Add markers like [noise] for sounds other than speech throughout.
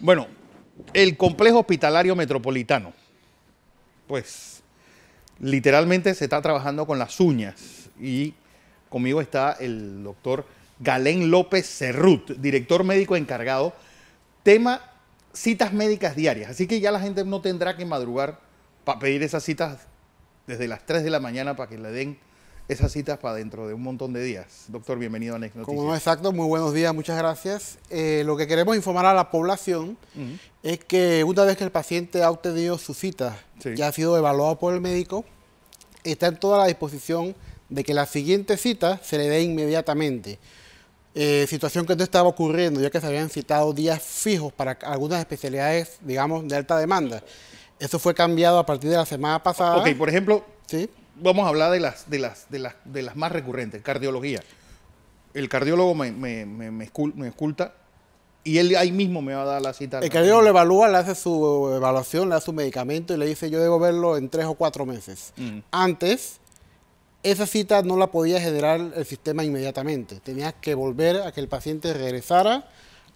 Bueno, el complejo hospitalario metropolitano, pues literalmente se está trabajando con las uñas y conmigo está el doctor Galén López Cerrut, director médico encargado, tema citas médicas diarias, así que ya la gente no tendrá que madrugar para pedir esas citas desde las 3 de la mañana para que le den esas citas para dentro de un montón de días. Doctor, bienvenido a Next Como no, exacto, muy buenos días, muchas gracias. Eh, lo que queremos informar a la población es que una vez que el paciente ha obtenido su cita, ya ha sido evaluado por el médico, está en toda la disposición de que la siguiente cita se le dé inmediatamente. Eh, situación que no estaba ocurriendo, ya que se habían citado días fijos para algunas especialidades, digamos, de alta demanda. Eso fue cambiado a partir de la semana pasada. Ok, por ejemplo, ¿Sí? vamos a hablar de las, de las, de las, de las más recurrentes, cardiología. El cardiólogo me, me, me, esculta y él ahí mismo me va a dar la cita. El cardiólogo le evalúa, le hace su evaluación, le da su medicamento y le dice yo debo verlo en tres o cuatro meses. Antes, esa cita no la podía generar el sistema inmediatamente. Tenías que volver a que el paciente regresara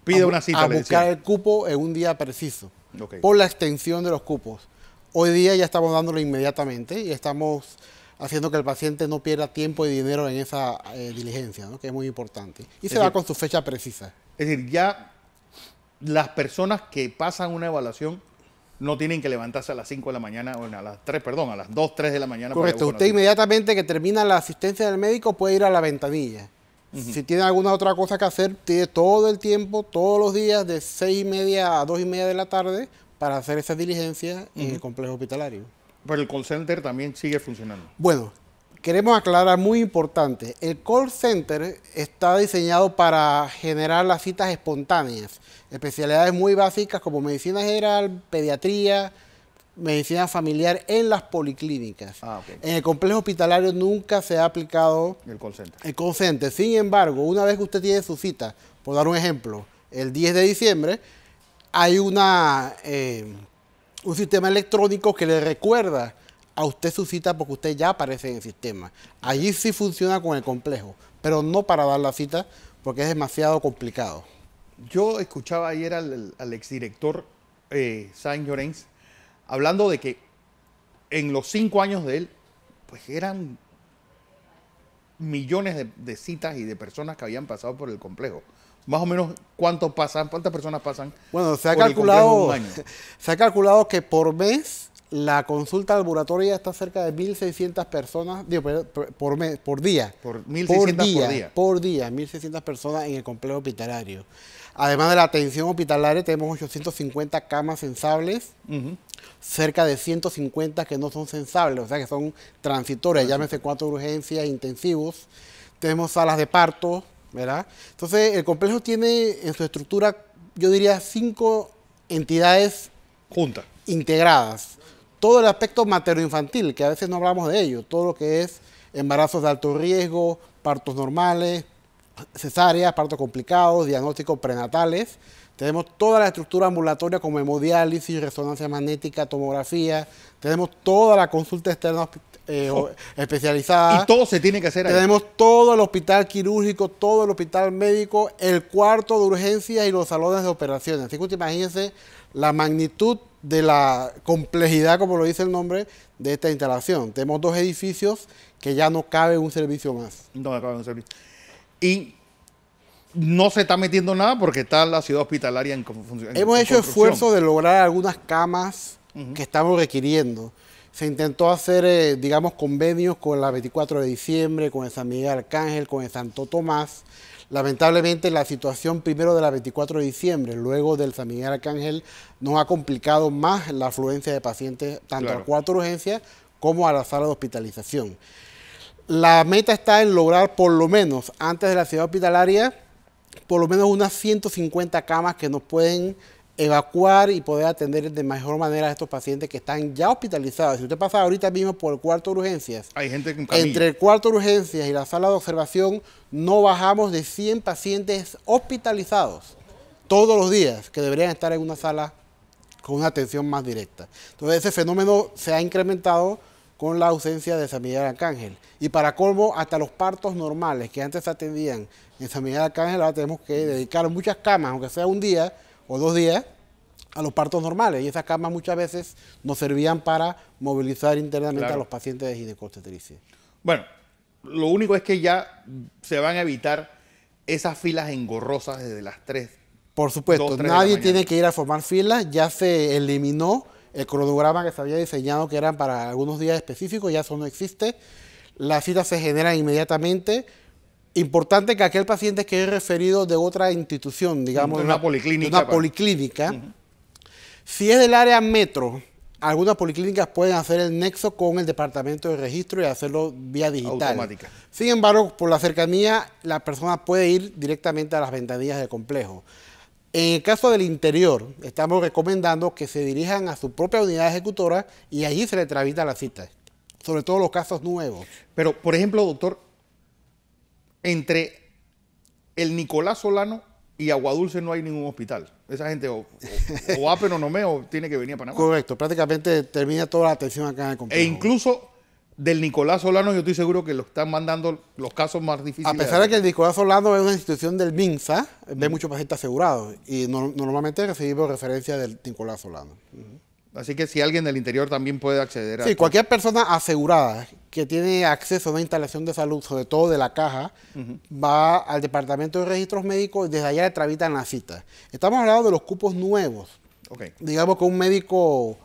Pide a, una cita, buscar el cupo en un día preciso. Por la extensión de los cupos. Hoy día ya estamos dándolo inmediatamente y estamos haciendo que el paciente no pierda tiempo y dinero en esa eh, diligencia, que es muy importante. Y se va con su fecha precisa. Es decir, ya las personas que pasan una evaluación no tienen que levantarse a las 5 de la mañana, o a las 3, perdón, a las 2, 3 de la mañana. Correcto, usted inmediatamente que termina la asistencia del médico puede ir a la ventanilla. Si tiene alguna otra cosa que hacer, tiene todo el tiempo, todos los días, de 6 y media a 2 y media de la tarde, para hacer esa diligencia en el complejo hospitalario. Pero el call center también sigue funcionando. Bueno, queremos aclarar muy importante, el call center está diseñado para generar las citas espontáneas, especialidades muy básicas como medicina general, pediatría, medicina familiar en las policlínicas. Ah, en el complejo hospitalario nunca se ha aplicado el call center. El call center. Sin embargo, una vez que usted tiene su cita, por dar un ejemplo, el 10 de diciembre, hay una, eh, un sistema electrónico que le recuerda a usted su cita porque usted ya aparece en el sistema. Allí sí funciona con el complejo, pero no para dar la cita porque es demasiado complicado. Yo escuchaba ayer al, exdirector eh, Saint Llorens hablando de que en los cinco años de él, pues eran millones de citas y de personas que habían pasado por el complejo más o menos cuánto pasan, cuántas personas pasan. Bueno, se ha calculado, [laughs] se ha calculado que por mes la consulta laboratoria está cerca de 1.600 personas digo, por, mes, por día. Por 1.600 día. Por día, 1.600 personas en el complejo hospitalario. Además de la atención hospitalaria, tenemos 850 camas sensables, cerca de 150 que no son sensables, o sea que son transitorias, llámese cuatro urgencias, intensivos. Tenemos salas de parto, entonces, el complejo tiene en su estructura, yo diría, cinco entidades juntas, integradas. Todo el aspecto materno-infantil, que a veces no hablamos de ello, todo lo que es embarazos de alto riesgo, partos normales, cesáreas, partos complicados, diagnósticos prenatales, tenemos toda la estructura ambulatoria como hemodiálisis, resonancia magnética, tomografía. Tenemos toda la consulta externa eh, oh. especializada. Y todo se tiene que hacer ahí. Tenemos todo el hospital quirúrgico, todo el hospital médico, el cuarto de urgencias y los salones de operaciones. Así que usted imagínense la magnitud de la complejidad, como lo dice el nombre, de esta instalación. Tenemos dos edificios que ya no cabe un servicio más. No, cabe un servicio. Y no se está metiendo nada porque está la ciudad hospitalaria en, funciona. Hemos hecho esfuerzo de lograr algunas camas que estamos requiriendo. Se intentó hacer, eh, digamos, convenios con la 24 de diciembre, con el San Miguel Arcángel, con el Santo Tomás. Lamentablemente la situación primero de la 24 de diciembre, luego del San Miguel Arcángel, nos ha complicado más la afluencia de pacientes tanto a cuatro urgencias como a la sala de hospitalización. La meta está en lograr por lo menos antes de la ciudad hospitalaria por lo menos unas 150 camas que nos pueden evacuar y poder atender de mejor manera a estos pacientes que están ya hospitalizados. Si usted pasa ahorita mismo por el cuarto de urgencias, Hay gente entre el cuarto de urgencias y la sala de observación no bajamos de 100 pacientes hospitalizados todos los días que deberían estar en una sala con una atención más directa. Entonces ese fenómeno se ha incrementado con la ausencia de San Miguel Arcángel. Y para colmo, hasta los partos normales que antes atendían en San Miguel Arcángel, ahora tenemos que dedicar muchas camas, aunque sea un día o dos días, a los partos normales. Y esas camas muchas veces nos servían para movilizar internamente a los pacientes de ginecostetricia. Bueno, lo único es que ya se van a evitar esas filas engorrosas desde las tres Por supuesto, nadie tiene que ir a formar filas, ya se eliminó el cronograma que se había diseñado, que eran para algunos días específicos, ya eso no existe. Las citas se generan inmediatamente. Importante que aquel paciente que es referido de otra institución, digamos. De una, policlínica. una pues. policlínica. Si es del área metro, algunas policlínicas pueden hacer el nexo con el departamento de registro y hacerlo vía digital. Sin embargo, por la cercanía, la persona puede ir directamente a las ventanillas del complejo. En el caso del interior, estamos recomendando que se dirijan a su propia unidad ejecutora y allí se le tramita la cita, sobre todo los casos nuevos. Pero, por ejemplo, doctor, entre el Nicolás Solano y Aguadulce no hay ningún hospital. Esa gente o, o, o, o tiene que venir a Panamá. Correcto, prácticamente termina toda la atención acá en el complejo. E incluso del Nicolás Solano, yo estoy seguro que lo están mandando los casos más difíciles. A pesar de que el Nicolás Solano es una institución del MINSA, ve muchos pacientes asegurados y normalmente recibimos referencia del Nicolás Solano. Así que si alguien del interior también puede acceder a... Sí, cualquier persona asegurada que tiene acceso a una instalación de salud, sobre todo de la caja, va al Departamento de Registros Médicos y desde allá le tramitan la cita. Estamos hablando de los cupos nuevos. Digamos que un médico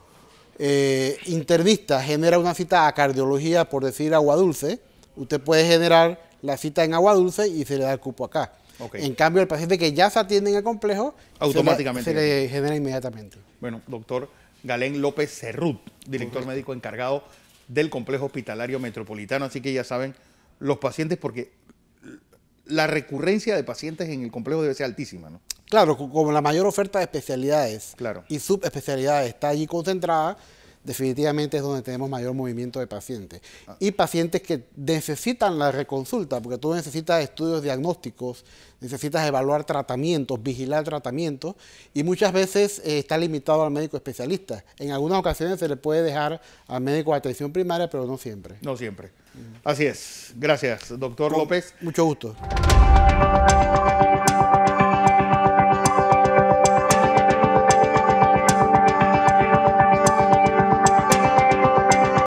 eh, intervista genera una cita a cardiología, por decir agua dulce, usted puede generar la cita en agua dulce y se le da el cupo acá. En cambio, el paciente que ya se atiende en el complejo, automáticamente se le, genera inmediatamente. Bueno, doctor Galén López Cerrut, director médico encargado del complejo hospitalario metropolitano. Así que ya saben, los pacientes, porque la recurrencia de pacientes en el complejo debe ser altísima, ¿no? Claro, como la mayor oferta de especialidades y subespecialidades está allí concentrada, definitivamente es donde tenemos mayor movimiento de pacientes. Ah. Y pacientes que necesitan la reconsulta, porque tú necesitas estudios diagnósticos, necesitas evaluar tratamientos, vigilar tratamientos, y muchas veces eh, está limitado al médico especialista. En algunas ocasiones se le puede dejar al médico de atención primaria, pero no siempre. No siempre. Así es. Gracias, doctor López. Mucho gusto.